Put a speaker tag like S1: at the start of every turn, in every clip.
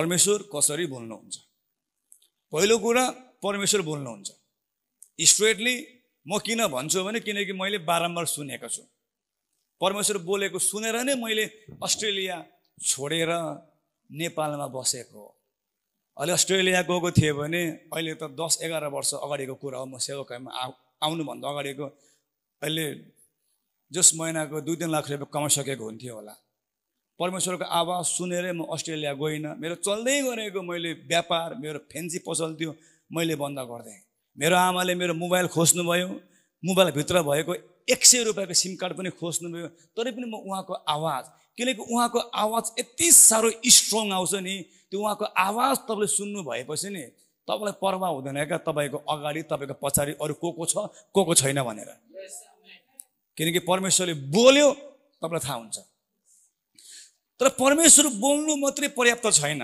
S1: परमेश्वर कसरी बोल्नुहुन्छ पहिलो कुरा परमेश्वर बोल्नुहुन्छ स्ट्रेटली म किन भन्छु भने किनकि मैले बारम्बार सुनेको छु परमेश्वर बोलेको सुनेर नै मैले अस्ट्रेलिया छोडेर नेपालमा बसेको हो अहिले अस्ट्रेलिया गएको थिएँ भने अहिले त दस एघार वर्ष अगाडिको कुरा हो म सेवकमा आउ आउनुभन्दा अगाडिको अहिले जस महिनाको दुई तिन लाख रुपियाँ कमाइसकेको हुन्थ्यो होला परमेश्वरको आवाज सुनेरै म अस्ट्रेलिया गइनँ मेरो चल्दै गरेको मैले व्यापार मेरो फेन्सी पसल थियो मैले बन्द गरिदिएँ मेरो आमाले मेरो मोबाइल खोज्नुभयो मोबाइलभित्र भएको एक सय रुपियाँको सिम कार्ड पनि खोज्नुभयो तरै पनि म उहाँको आवाज किनकि उहाँको आवाज यति साह्रो स्ट्रङ आउँछ नि त्यो उहाँको आवाज तपाईँले सुन्नु भएपछि नि तपाईँलाई पर्वाह हुँदैन क्या तपाईँको अगाडि तपाईँको पछाडि अरू को को छ को को छैन भनेर किनकि परमेश्वरले बोल्यो तपाईँलाई थाहा हुन्छ तर परमेश्वर बोल्नु मात्रै पर्याप्त छैन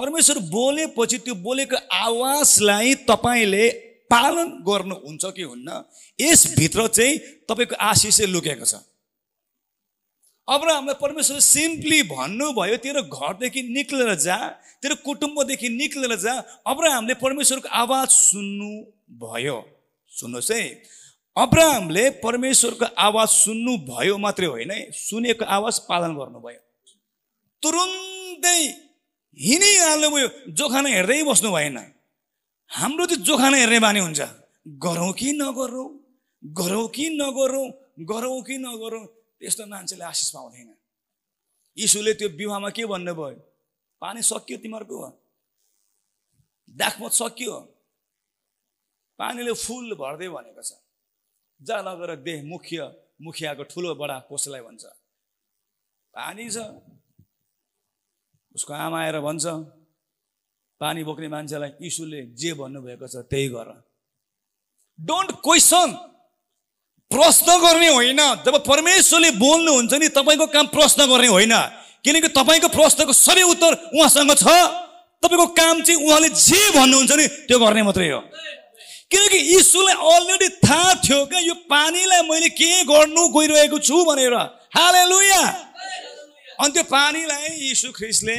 S1: परमेश्वर बोलेपछि त्यो बोलेको आवाजलाई तपाईँले पालन गर्नुहुन्छ कि हुन्न यसभित्र चाहिँ तपाईँको आशिषै लुकेको छ अब र हामीलाई परमेश्वर सिम्पली भन्नुभयो तेरो घरदेखि निक्लेर जा तेरो कुटुम्बदेखि निक्लेर जा अब र हामीले परमेश्वरको आवाज सुन्नुभयो सुन्नुहोस् है अब्राहमले परमेश्वरको आवाज सुन्नुभयो मात्रै होइन सुनेको आवाज पालन गर्नुभयो तुरुन्तै हिँडिहाल्नु भयो जोखाना हेर्दै बस्नु भएन हाम्रो त्यो जोखाना हेर्ने बानी हुन्छ गरौँ कि नगरौँ गरौँ कि नगरौँ गरौँ कि नगरौँ त्यस्तो मान्छेले आशिष पाउँदैन यीशुले त्यो विवाहमा के भन्नुभयो पानी सकियो तिमीहरूको दाखमत सकियो पानीले फुल भर्दै भनेको छ जा लगेर देह मुख्य मुखियाको ठुलो बडा कोसलाई भन्छ पानी छ उसको आमा आएर भन्छ पानी बोक्ने मान्छेलाई इसुले जे भन्नुभएको छ त्यही गर डोन्ट क्वेसन प्रश्न गर्ने होइन जब परमेश्वरले बोल्नुहुन्छ नि तपाईँको काम प्रश्न गर्ने होइन किनकि तपाईँको प्रश्नको सबै उत्तर उहाँसँग छ तपाईँको काम चाहिँ उहाँले जे भन्नुहुन्छ नि त्यो गर्ने मात्रै हो किनकि यीशुलाई अलरेडी थाहा थियो क्या यो पानीलाई मैले के गर्नु गइरहेको छु भनेर हाले लुया अनि त्यो पानीलाई यीशु ख्रिस्टले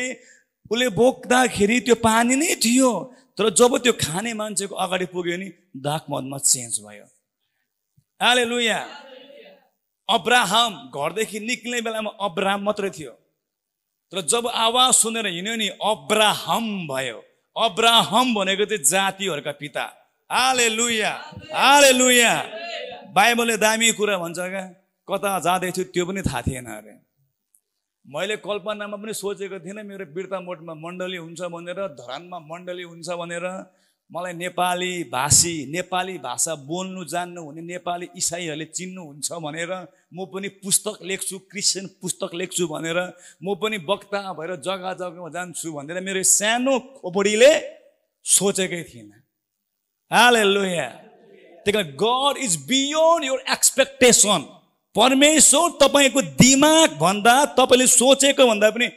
S1: उसले बोक्दाखेरि त्यो पानी नै थियो तर जब त्यो खाने मान्छेको अगाडि पुग्यो नि दाग मदमा चेन्ज भयो आले लुया अब्राहम घरदेखि निक्ने बेलामा अब्राहम मात्रै थियो तर जब आवाज सुनेर हिँड्यो नि अब्राहम भयो अब्राहम भनेको चाहिँ जातिहरूका पिता आले लुया आले लुया बाइबलले दामी कुरा भन्छ क्या कता जाँदैछु त्यो पनि थाहा थिएन अरे मैले कल्पनामा पनि सोचेको थिइनँ मेरो बिर्ता मोडमा मण्डली हुन्छ भनेर धरानमा मण्डली हुन्छ भनेर मलाई नेपाली भाषी नेपाली भाषा बोल्नु जान्नु हुने नेपाली इसाईहरूले चिन्नुहुन्छ भनेर म पनि पुस्तक लेख्छु क्रिस्चियन पुस्तक लेख्छु भनेर म पनि वक्ता भएर जग्गा जग्गामा जान्छु भनेर मेरो सानो खोपडीले सोचेकै थिएन हाल यहाँ त्यही कारण God is beyond your expectation परमेश्वर तपाईँको दिमाग भन्दा तपाईँले सोचेको भन्दा पनि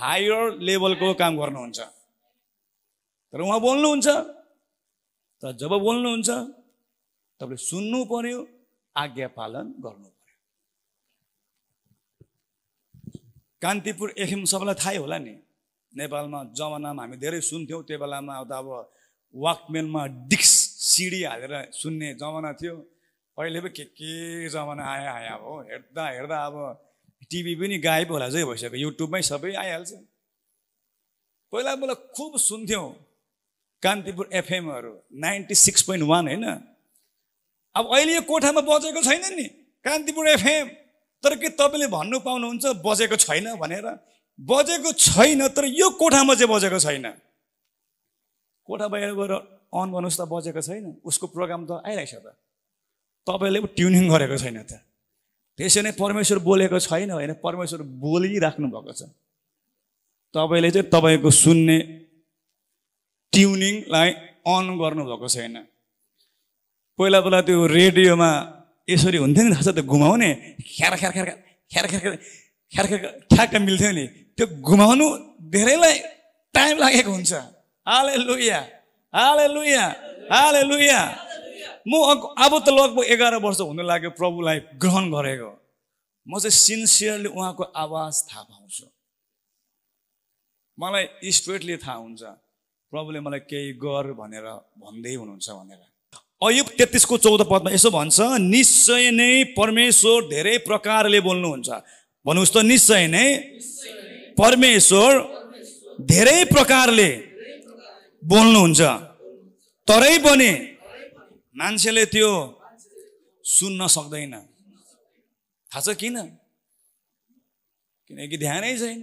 S1: हायर लेभलको काम गर्नुहुन्छ तर उहाँ बोल्नुहुन्छ तर जब बोल्नुहुन्छ तपाईँले सुन्नु पर्यो आज्ञा पालन गर्नु पर्यो कान्तिपुर एफएम सबैलाई थाहै होला नि नेपालमा जमानामा हामी धेरै सुन्थ्यौँ त्यो बेलामा अब वाकमेनमा डिक्स सिडी हालेर सुन्ने जमाना थियो अहिले पो के के जमाना आयो आयो अब हेर्दा हेर्दा अब टिभी पनि गायब होला चाहिँ भइसक्यो युट्युबमै सबै आइहाल्छ पहिला मलाई खुब सुन्थ्यौँ कान्तिपुर एफएमहरू नाइन्टी सिक्स पोइन्ट वान होइन अब अहिले यो कोठामा बजेको छैन नि कान्तिपुर एफएम तर के तपाईँले भन्नु पाउनुहुन्छ बजेको छैन भनेर बजेको छैन तर यो कोठामा चाहिँ बजेको छैन कोठा बाहिर गएर अन गर्नुहोस् त बजेको छैन उसको प्रोग्राम त आइरहेको छ त तपाईँले ट्युनिङ गरेको छैन त त्यसै नै परमेश्वर बोलेको छैन होइन परमेश्वर बोलिराख्नु भएको छ तपाईँले चाहिँ तपाईँको सुन्ने ट्युनिङलाई अन गर्नुभएको छैन पहिला पहिला त्यो रेडियोमा यसरी हुन्थ्यो नि थाहा छ त्यो घुमाउने ख्यार ख्यार ख्यार ख्यार ख्यार ख्यार ख्यार ठ्याक्क मिल्थ्यो नि त्यो घुमाउनु धेरैलाई टाइम लागेको हुन्छ हाले लुया हाले लुया हाले म अब त लगभग एघार वर्ष हुन लाग्यो प्रभुलाई ग्रहण गरेको म चाहिँ सिन्सियरली उहाँको आवाज थाहा पाउँछु मलाई स्ट्रेटली थाहा हुन्छ प्रभुले मलाई केही गर भनेर भन्दै हुनुहुन्छ भनेर अयुब तेत्तिसको चौध पदमा यसो भन्छ निश्चय नै परमेश्वर धेरै प्रकारले बोल्नुहुन्छ भन्नुहोस् त निश्चय नै परमेश्वर धेरै प्रकारले बोल्नुहुन्छ तरै पनि मान्छेले त्यो सुन्न सक्दैन थाहा छ किन किनकि ध्यानै छैन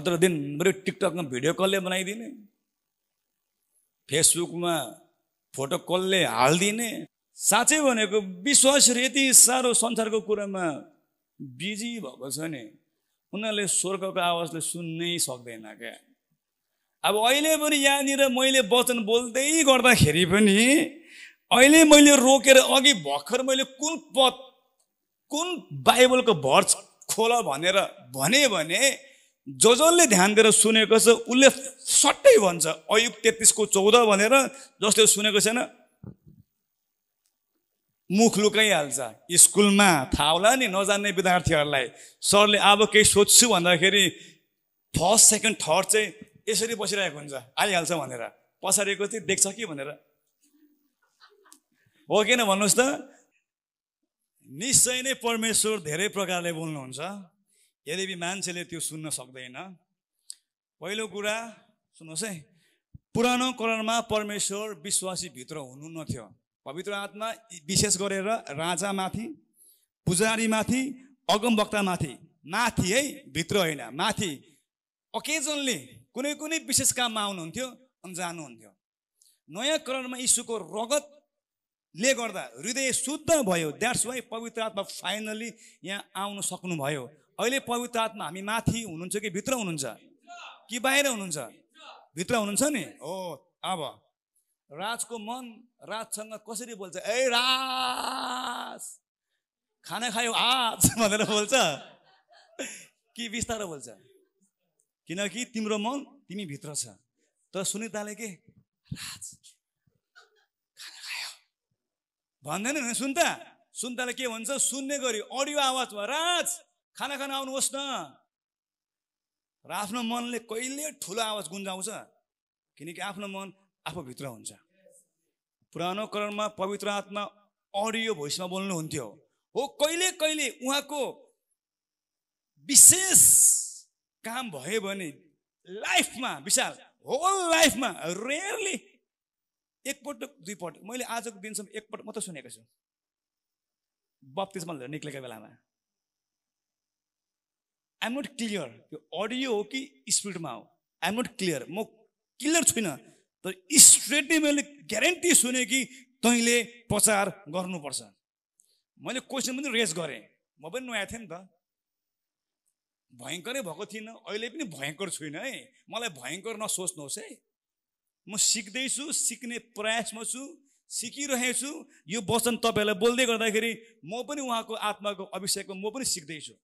S1: अत्र दिनभरि टिकटकमा भिडियो कलले बनाइदिने फेसबुकमा फोटो कलले हालिदिने साँच्चै भनेको विश्वास यति साह्रो संसारको कुरामा बिजी भएको छ नि उनीहरूले स्वर्गको आवाजले सुन्नै सक्दैन क्या अब अहिले पनि यहाँनिर मैले वचन बोल्दै गर्दाखेरि पनि अहिले मैले रोकेर अघि भर्खर मैले कुन पद कुन बाइबलको भर्च खोल भनेर भने भने जो जसले ध्यान दिएर सुनेको छ उसले सट्टै भन्छ अयुब तेत्तिसको चौध भनेर जसले सुनेको छैन मुख लुकाइहाल्छ स्कुलमा थाहा होला नि नजान्ने विद्यार्थीहरूलाई सरले अब केही सोध्छु भन्दाखेरि फर्स्ट सेकेन्ड थर्ड चाहिँ यसरी बसिरहेको हुन्छ आइहाल्छ भनेर पछाडिको चाहिँ देख्छ कि भनेर हो किन भन्नुहोस् त निश्चय नै परमेश्वर धेरै प्रकारले बोल्नुहुन्छ यद्यपि मान्छेले त्यो सुन्न सक्दैन पहिलो कुरा सुन्नुहोस् है पुरानो करणमा परमेश्वर विश्वासी भित्र विश्वासीभित्र नथ्यो पवित्र आत्मा विशेष गरेर राजामाथि पुजारीमाथि अगमवक्तामाथि माथि है भित्र होइन माथि अकेजनली कुनै कुनै विशेष काममा आउनुहुन्थ्यो अनि जानुहुन्थ्यो नयाँ करणमा यीशुको रगतले गर्दा हृदय शुद्ध भयो द्याट्स वाइ पवित्र आत्मा फाइनल्ली यहाँ आउन सक्नुभयो अहिले पवित्र आत्मा हामी माथि हुनुहुन्छ कि भित्र हुनुहुन्छ कि बाहिर हुनुहुन्छ भित्र हुनुहुन्छ नि हो अब राजको मन राजसँग कसरी बोल्छ ए राज खाना खायो आज भनेर बोल्छ कि बिस्तारो बोल्छ किनकि तिम्रो मन तिमी भित्र छ तर सुनिताले के राज भन्दैन भने सुन्ता सुन्ताले के भन्छ सुन्ने गरी अडियो आवाज आवाजमा राज खाना खान आउनुहोस् न र आफ्नो मनले कहिले ठुलो आवाज गुन्जाउँछ किनकि आफ्नो मन आफूभित्र हुन्छ पुरानो करणमा पवित्र आत्मा अडियो भोइसमा बोल्नुहुन्थ्यो हो कहिले कहिले उहाँको विशेष काम भयो भने लाइफमा विशाल होल लाइफमा रेयरली एकपटक दुईपटक मैले आजको दिनसम्म एकपटक मात्रै सुनेको छु बत्तिसमा निक्लेको बेलामा आइएम नट क्लियर त्यो अडियो हो कि स्पिडमा हो आइएम नट क्लियर म क्लियर छुइनँ तर स्ट्रेटली मैले ग्यारेन्टी सुने कि तैँले प्रचार गर्नुपर्छ मैले क्वेसन पनि रेज गरेँ म पनि नयाँ थिएँ नि त भयङ्करै भएको थिइनँ अहिले पनि भयङ्कर छुइनँ है मलाई भयङ्कर नसोच्नुहोस् है म सिक्दैछु सिक्ने प्रयासमा छु सिकिरहेछु यो वचन तपाईँहरूलाई बोल्दै गर्दाखेरि म पनि उहाँको आत्माको अभिषेकको म पनि सिक्दैछु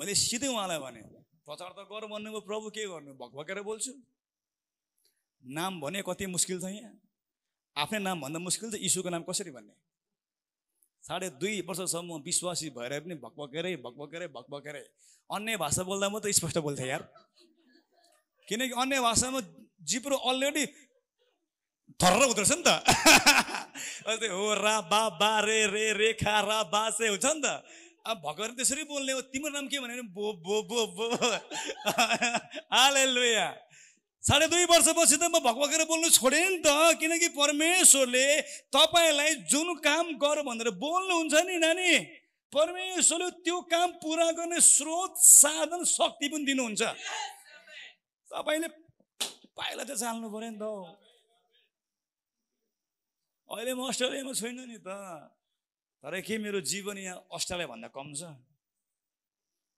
S1: मैले सिधै उहाँलाई भने प्रचार त गर भन्नुभयो प्रभु के गर्नु भकभकेर बोल्छु नाम भने कति मुस्किल छ यहाँ आफ्नै नाम भन्दा मुस्किल छ इसुको नाम कसरी भन्ने साढे दुई वर्षसम्म विश्वासी भएर पनि भकभकेरै भकभकेरै भकभकेरै अन्य भाषा बोल्दा म त स्पष्ट बोल्थेँ यार किनकि अन्य भाषामा जिप्रो अलरेडी थर हुँदो रहेछ नि त अस्ति हो रा बा बा रे रे रे रा बा से हुन्छ नि त अब भर्खर त्यसरी बोल्ने हो तिम्रो नाम के भने बो बो बो बो आले यहाँ साढे दुई वर्षपछि त म भकभकेर बोल्नु छोडेँ नि त किनकि परमेश्वरले तपाईँलाई जुन काम गर भनेर बोल्नुहुन्छ नि नानी परमेश्वरले त्यो काम पुरा गर्ने स्रोत साधन शक्ति पनि दिनुहुन्छ तपाईँले पाइला त चाल्नु पऱ्यो नि त अहिले म अस्ट्रेलियामा छुइनँ नि त तर के मेरो जीवन यहाँ अस्ट्रेलियाभन्दा कम छ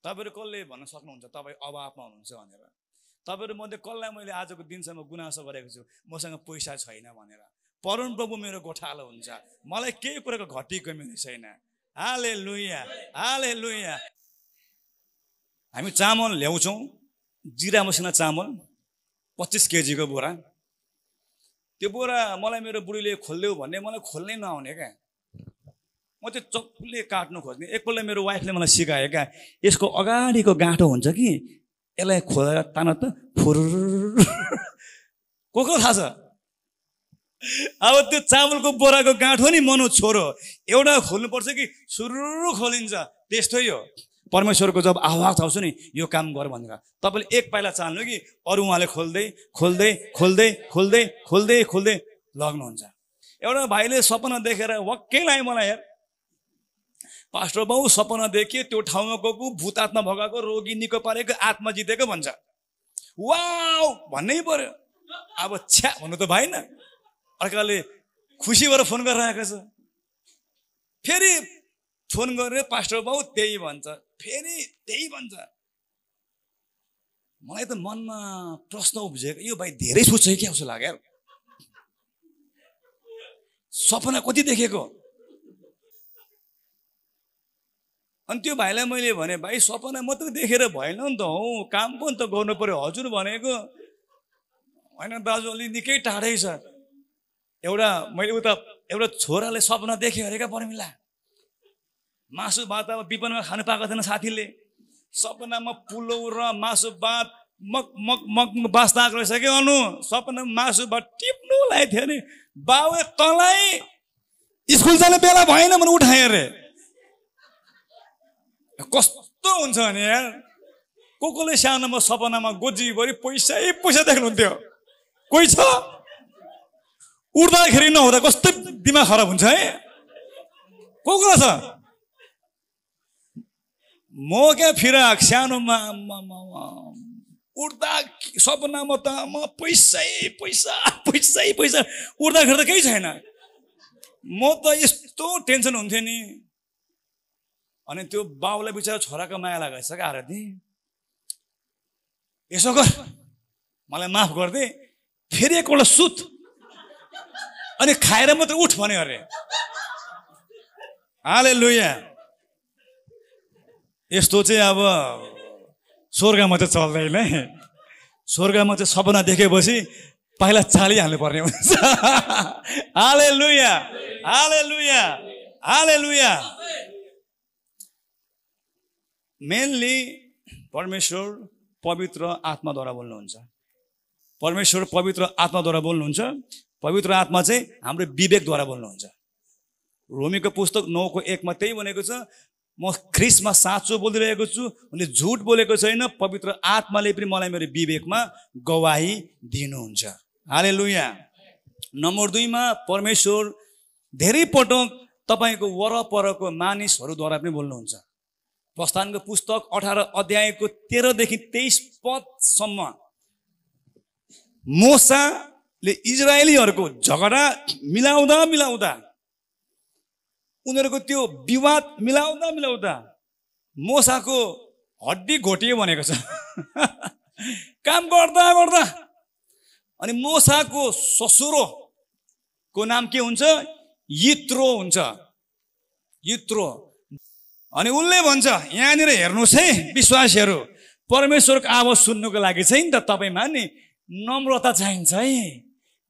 S1: तपाईँहरू कसले भन्न सक्नुहुन्छ तपाईँ अभावमा हुनुहुन्छ भनेर तपाईँहरू मध्ये कसलाई मैले आजको दिनसम्म गुनासो गरेको छु मसँग पैसा छैन भनेर परुण प्रभु मेरो गोठालो हुन्छ मलाई केही कुराको घटी कमी छैन हाले लुइया हाले लुइया हामी चामल ल्याउँछौँ जिरा मसिना चामल पच्चिस केजीको बोरा त्यो बोरा मलाई मेरो बुढीले खोलिदेऊ भन्ने मलाई खोल्नै नआउने क्या म त्यो चक्कुले काट्नु खोज्ने एकपल्ट मेरो वाइफले मलाई सिकायो क्या यसको अगाडिको गाँठो हुन्छ कि यसलाई खोलेर तान त फुर को को थाहा छ अब त्यो चामलको बोराको गाँठ हो नि मनो छोरो एउटा खोल्नुपर्छ कि सुरु खोलिन्छ त्यस्तै हो परमेश्वरको जब आवाज आउँछ नि यो काम गर भनेर तपाईँले एक पाइला चाल्नु कि अरू उहाँले खोल्दै खोल्दै खोल्दै खोल्दै खोल्दै खोल्दै लग्नुहुन्छ एउटा भाइले सपना देखेर वाक्कै लायो मलाई यार पास्टर बाउ सपना देखेँ त्यो ठाउँमा गएको भूत आत्मा भगाएको रोगी निको पारेको आत्मा जितेको भन्छ वा भन्नै पर्यो अब छ्या भन्नु त भएन अर्काले खुसी भएर फोन गरिरहेको छ फेरि फोन गरेर पास्टर बाउ त्यही भन्छ फेरि त्यही भन्छ मलाई त मनमा प्रश्न उब्जेको यो भाइ धेरै सोचेको क्या जस्तो लाग्यो सपना कति देखेको अनि त्यो भाइलाई मैले भने भाइ सपना मात्रै देखेर भएन नि त हौ काम पनि त गर्नु पऱ्यो हजुर भनेको होइन दाजु अलि निकै टाढै छ एउटा मैले उता एउटा छोराले सपना देखेँ अरे क्या पर्मिला मासु भात अब विपनमा खानु पाएको थिएन साथीले सपनामा पुलौ र मासु भात मक मक मक बाँच्दा आएको रहेछ कि अनु सपना मासु भात टिप्नु लागेको थियो नि बाबु तँलाई स्कुल जाने बेला भएन भने उठाएँ अरे कस्तो हुन्छ भने यार को कोले सानोमा सपनामा गोजीभरि पैसै पैसा देख्नुहुन्थ्यो कोही छ उठ्दाखेरि नहुँदा कस्तो दिमाग खराब हुन्छ है को को छ म क्या फिराक सानोमा उठ्दा सपनामा त म पैसै पैसा पैसै पैसा उठ्दाखेरि त केही छैन म त यस्तो टेन्सन हुन्थ्यो नि अनि त्यो बाउलाई बिचरा छोराको माया लगाएछ क्या आरती यसो गर मलाई माफ गरिदिए फेरि एकपल्ट सुत अनि खाएर मात्र उठ भन्यो अरे हाले लुया यस्तो चाहिँ अब स्वर्गमा चाहिँ चल्दैन है स्वर्गमा चाहिँ सपना देखेपछि पाइला चालिहाल्नु पर्ने हुन्छ हाले लुया हाले लुया हाले लुया मेनली परमेश्वर पवित्र आत्माद्वारा बोल्नुहुन्छ परमेश्वर पवित्र आत्माद्वारा बोल्नुहुन्छ पवित्र आत्मा चाहिँ हाम्रो विवेकद्वारा बोल्नुहुन्छ रोमीको पुस्तक नौको एकमा त्यही भनेको छ म ख्रिसमा साँचो बोलिरहेको छु उनले झुट बोलेको छैन पवित्र आत्माले पनि मलाई मेरो विवेकमा गवाही दिनुहुन्छ हाले लुया नम्बर दुईमा परमेश्वर धेरै पटक तपाईँको वरपरको मानिसहरूद्वारा पनि बोल्नुहुन्छ प्रस्थानको पुस्तक अठार अध्यायको तेह्रदेखि तेइस पदसम्म मोसाले इजरायलीहरूको झगडा मिलाउँदा मिलाउँदा उनीहरूको त्यो विवाद मिलाउँदा मिलाउँदा मोसाको हड्डी घोटियो भनेको छ काम गर्दा गर्दा अनि मोसाको ससुरोको नाम के हुन्छ यित्रो हुन्छ यित्रो अनि उसले भन्छ यहाँनिर हेर्नुहोस् है विश्वासीहरू परमेश्वरको आवाज सुन्नुको लागि चाहिँ नि त तपाईँमा नि नम्रता चाहिन्छ है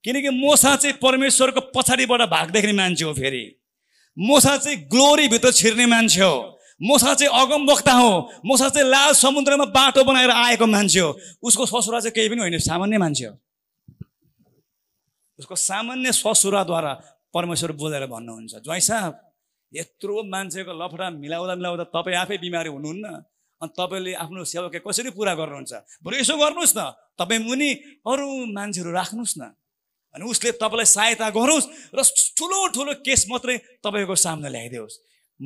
S1: किनकि मोसा चाहिँ परमेश्वरको पछाडिबाट भाग देख्ने मान्छे हो फेरि मोसा चाहिँ ग्लोरीभित्र छिर्ने मान्छे हो मोसा चाहिँ अगम वक्ता हो मोसा चाहिँ लाल समुद्रमा बाटो बनाएर आएको मान्छे हो उसको ससुरा चाहिँ केही पनि होइन सामान्य मान्छे हो उसको सामान्य ससुराद्वारा परमेश्वर बोलेर भन्नुहुन्छ ज्वाइँ साहब यत्रो मान्छेको लफडा मिलाउँदा मिलाउँदा तपाईँ आफै बिमारी हुनुहुन्न अनि तपाईँले आफ्नो सेवा के कसरी पुरा गर्नुहुन्छ बरु यसो गर्नुहोस् न तपाईँ मुनि अरू मान्छेहरू राख्नुहोस् न अनि उसले तपाईँलाई सहायता गरोस् र ठुलो ठुलो केस मात्रै तपाईँको सामना ल्याइदियोस्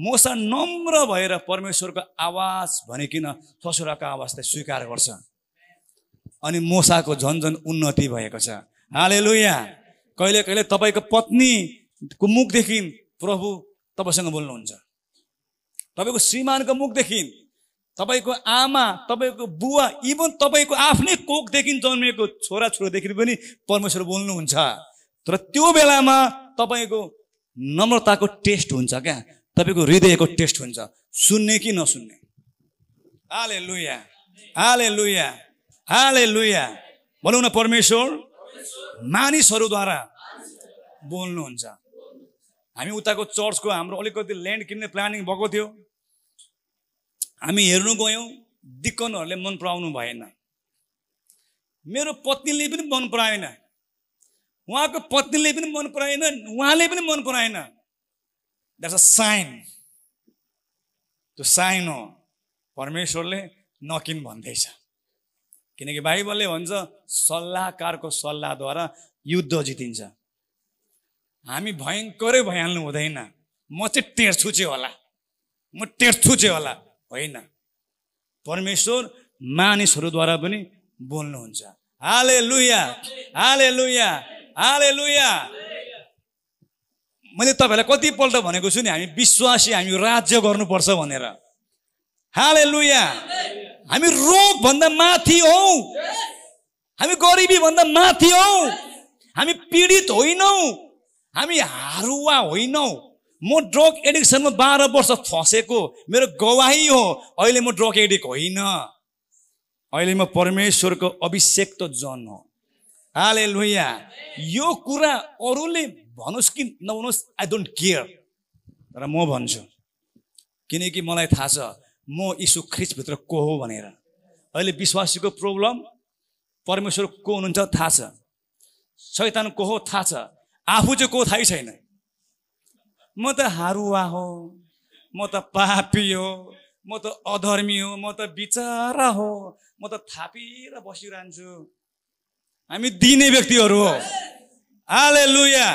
S1: मोसा नम्र भएर परमेश्वरको आवाज भनेकिन ससुराको आवाजलाई स्वीकार गर्छ अनि मोसाको झन् झन् उन्नति भएको छ हाले यहाँ कहिले कहिले तपाईँको पत्नीको मुखदेखि प्रभु तपाईँसँग बोल्नुहुन्छ तपाईँको श्रीमानको मुखदेखि तपाईँको आमा तपाईँको बुवा इभन तपाईँको आफ्नै कोखदेखि जन्मिएको छोरा छोरादेखि पनि परमेश्वर बोल्नुहुन्छ तर त्यो बेलामा तपाईँको नम्रताको टेस्ट हुन्छ क्या तपाईँको हृदयको टेस्ट हुन्छ सुन्ने कि नसुन्ने आले लुया आले लुया आले लुया भनौँ न परमेश्वर मानिसहरूद्वारा बोल्नुहुन्छ हामी उताको चर्चको हाम्रो अलिकति ल्यान्ड किन्ने प्लानिङ भएको थियो हामी हेर्नु गयौँ दिक्कनहरूले मन पराउनु भएन मेरो पत्नीले पनि मन पराएन उहाँको पत्नीले पनि मन पराएन उहाँले पनि मन पराएन द्याट्स अ साइन त्यो साइन हो परमेश्वरले नकिन भन्दैछ किनकि बाइबलले भन्छ सल्लाहकारको सल्लाहद्वारा युद्ध जितिन्छ हामी भयङ्करै भइहाल्नु हुँदैन म चाहिँ टेर्छु चाहिँ होला म टेर्छु चाहिँ होला होइन परमेश्वर मानिसहरूद्वारा पनि बोल्नुहुन्छ हाले लुया हाले लुया हाले लुया मैले तपाईँलाई कतिपल्ट भनेको छु नि हामी विश्वासी हामी राज्य गर्नुपर्छ भनेर हाले लुया हामी रोगभन्दा माथि हौ हामी गरिबीभन्दा माथि हौ हामी पीडित होइनौ हामी हारुवा होइनौँ म ड्रग एडिक्सनमा बाह्र वर्ष फसेको मेरो गवाही हो अहिले म ड्रग एडिक्ट होइन अहिले म परमेश्वरको अभिषेक त जन हो हाले लुया यो कुरा अरूले भनोस् कि नभनोस् आई डोन्ट केयर तर म भन्छु किनकि मलाई थाहा छ म इसु ख्रिसभित्र को हो भनेर अहिले विश्वासीको प्रब्लम परमेश्वर को हुनुहुन्छ थाहा छ शैतान को हो थाहा छ आफू चाहिँ को थाहै छैन म त हारुवा हो म त पापी हो म त अधर्मी हो म त बिचरा हो म त थापिएर बसिरहन्छु हामी दिने व्यक्तिहरू हो आले लुया